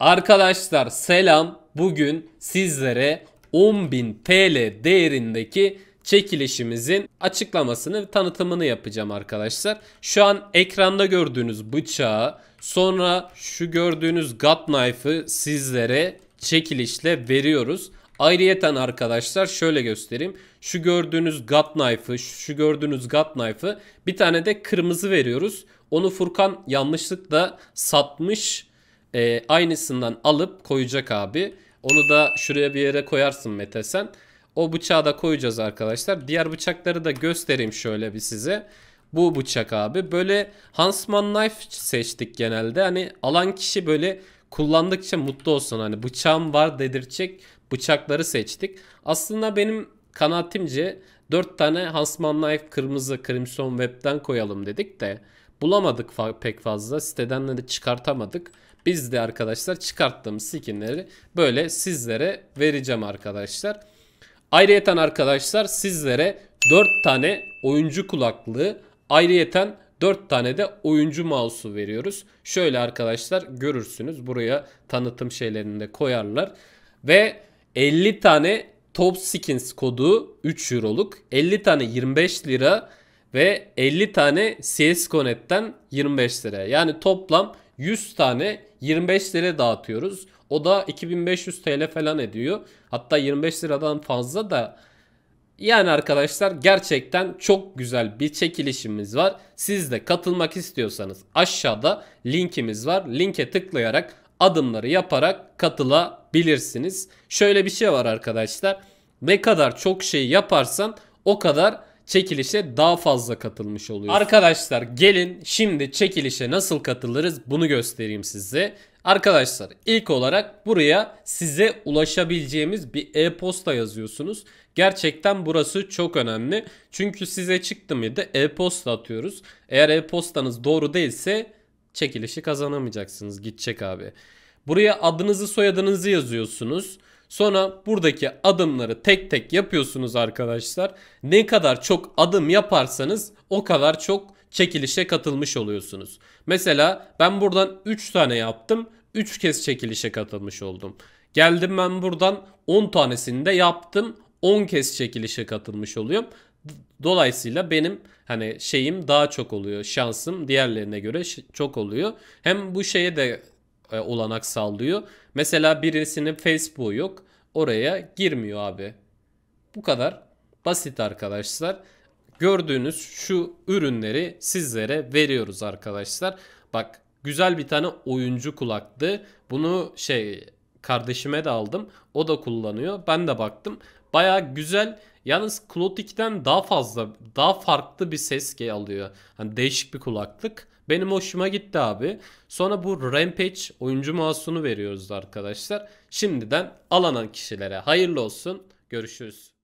Arkadaşlar selam. Bugün sizlere 10.000 TL değerindeki çekilişimizin açıklamasını, ve tanıtımını yapacağım arkadaşlar. Şu an ekranda gördüğünüz bıçağı, sonra şu gördüğünüz gut knife'ı sizlere çekilişle veriyoruz. Ayrıyeten arkadaşlar şöyle göstereyim. Şu gördüğünüz gut knife'ı, şu gördüğünüz gut knife'ı bir tane de kırmızı veriyoruz. Onu Furkan yanlışlıkla satmış e, aynısından alıp koyacak abi. Onu da şuraya bir yere koyarsın Mete sen. O bıçağı da koyacağız arkadaşlar. Diğer bıçakları da göstereyim şöyle bir size. Bu bıçak abi. Böyle Hansman Knife seçtik genelde. Hani alan kişi böyle kullandıkça mutlu olsun. Hani bıçağım var dedirtecek bıçakları seçtik. Aslında benim kanaatimce 4 tane Hansman Knife kırmızı Crimson Web'den koyalım dedik de bulamadık fa pek fazla. Siteden de çıkartamadık. Biz de arkadaşlar çıkarttığımız skinleri böyle sizlere vereceğim arkadaşlar. Ayrıyeten arkadaşlar sizlere 4 tane oyuncu kulaklığı ayrıyeten 4 tane de oyuncu mouse'u veriyoruz. Şöyle arkadaşlar görürsünüz. Buraya tanıtım şeylerini de koyarlar. Ve 50 tane Top Skins kodu 3 Euro'luk. 50 tane 25 lira ve 50 tane CS Connect'ten 25 liraya. Yani toplam 100 tane 25 lira dağıtıyoruz. O da 2500 TL falan ediyor. Hatta 25 liradan fazla da yani arkadaşlar gerçekten çok güzel bir çekilişimiz var. Siz de katılmak istiyorsanız aşağıda linkimiz var. Linke tıklayarak adımları yaparak katılabilirsiniz. Şöyle bir şey var arkadaşlar. Ne kadar çok şey yaparsan o kadar çekilişe daha fazla katılmış oluyor Arkadaşlar gelin şimdi çekilişe nasıl katılırız bunu göstereyim size. Arkadaşlar ilk olarak buraya size ulaşabileceğimiz bir e-posta yazıyorsunuz. Gerçekten burası çok önemli. Çünkü size çıktı mıydı e-posta atıyoruz. Eğer e-postanız doğru değilse çekilişi kazanamayacaksınız. Gidecek abi. Buraya adınızı soyadınızı yazıyorsunuz. Sonra buradaki adımları tek tek yapıyorsunuz arkadaşlar. Ne kadar çok adım yaparsanız o kadar çok çekilişe katılmış oluyorsunuz. Mesela ben buradan 3 tane yaptım. 3 kez çekilişe katılmış oldum. Geldim ben buradan 10 tanesini de yaptım. 10 kez çekilişe katılmış oluyorum. Dolayısıyla benim hani şeyim daha çok oluyor. Şansım diğerlerine göre çok oluyor. Hem bu şeye de e, olanak sağlıyor. Mesela birisinin Facebook'u yok. Oraya girmiyor abi. Bu kadar basit arkadaşlar. Gördüğünüz şu ürünleri sizlere veriyoruz arkadaşlar. Bak güzel bir tane oyuncu kulaklığı Bunu şey kardeşime de aldım. O da kullanıyor. Ben de baktım. Baya güzel. Yalnız Cloud daha fazla, daha farklı bir ses alıyor. Hani değişik bir kulaklık. Benim hoşuma gitti abi. Sonra bu Rampage oyuncu masunu veriyoruz arkadaşlar. Şimdiden alanan kişilere hayırlı olsun. Görüşürüz.